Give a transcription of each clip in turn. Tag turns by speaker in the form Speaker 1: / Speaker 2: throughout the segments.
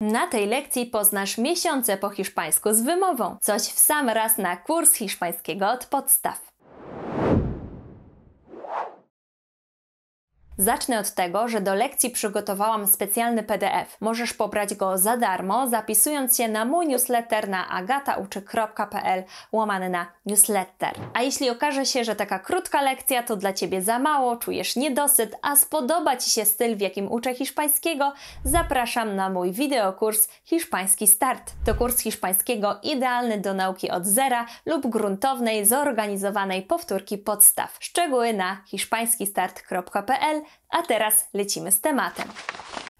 Speaker 1: Na tej lekcji poznasz miesiące po hiszpańsku z wymową. Coś w sam raz na kurs hiszpańskiego od podstaw. Zacznę od tego, że do lekcji przygotowałam specjalny PDF. Możesz pobrać go za darmo, zapisując się na mój newsletter na agatauczy.pl łamany na newsletter. A jeśli okaże się, że taka krótka lekcja to dla Ciebie za mało, czujesz niedosyt, a spodoba Ci się styl, w jakim uczę hiszpańskiego, zapraszam na mój wideokurs Hiszpański Start. To kurs hiszpańskiego idealny do nauki od zera lub gruntownej, zorganizowanej powtórki podstaw. Szczegóły na hiszpańskistart.pl a teraz lecimy z tematem.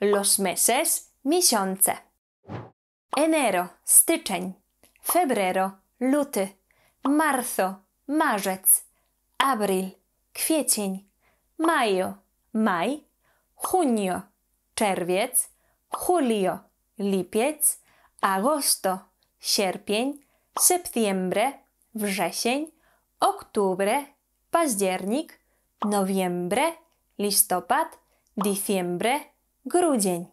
Speaker 1: Los meses, miesiące. Enero, styczeń. Febrero, luty. Marzo, marzec. Abril, kwiecień. Majo, maj. Junio, czerwiec. Julio, lipiec. Agosto, sierpień. Septiembre, wrzesień. octubre październik. noviembre. listopad, diciembre, grudzień.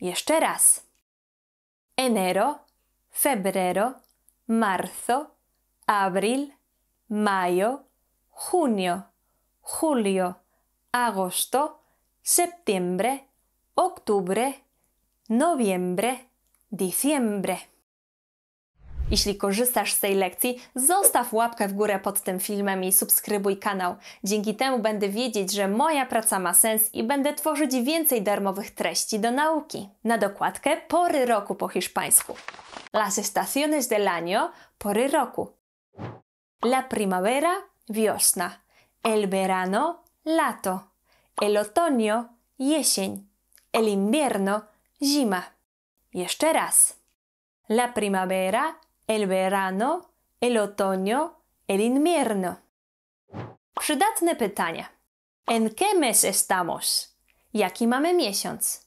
Speaker 1: Jeszcze raz. Enero, febrero, marzo, abril, mayo, junio, julio, agosto, septiembre, octubre, noviembre, diciembre. Jeśli korzystasz z tej lekcji, zostaw łapkę w górę pod tym filmem i subskrybuj kanał. Dzięki temu będę wiedzieć, że moja praca ma sens i będę tworzyć więcej darmowych treści do nauki. Na dokładkę pory roku po hiszpańsku. Las estaciones del año, pory roku. La primavera, wiosna. El verano, lato. El otoño, jesień. El invierno, zima. Jeszcze raz. La primavera, el verano, el otoño, el invierno. Przydatne pytania. En qué mes estamos? Jaki mamy miesiąc?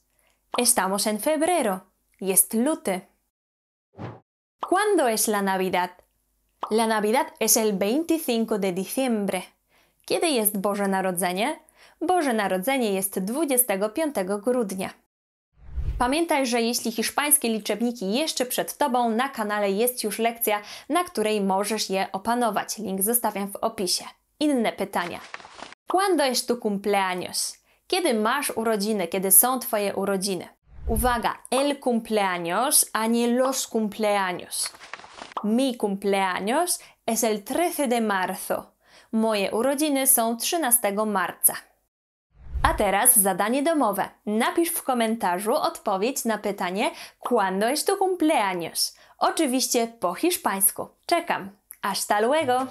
Speaker 1: Estamos en febrero. Jest y luty. ¿Cuándo es la Navidad? La Navidad es el 25 de diciembre. Kiedy jest Boże Narodzenie? Boże Narodzenie jest 25 grudnia. Pamiętaj, że jeśli hiszpańskie liczebniki jeszcze przed Tobą, na kanale jest już lekcja, na której możesz je opanować. Link zostawiam w opisie. Inne pytania. Cuando es tu cumpleaños? Kiedy masz urodziny? Kiedy są Twoje urodziny? Uwaga, el cumpleaños, a nie los cumpleaños. Mi cumpleaños es el 13 de marzo. Moje urodziny są 13 marca. A teraz zadanie domowe. Napisz w komentarzu odpowiedź na pytanie ¿Cuándo es tu cumpleaños? Oczywiście po hiszpańsku. Czekam. Hasta luego!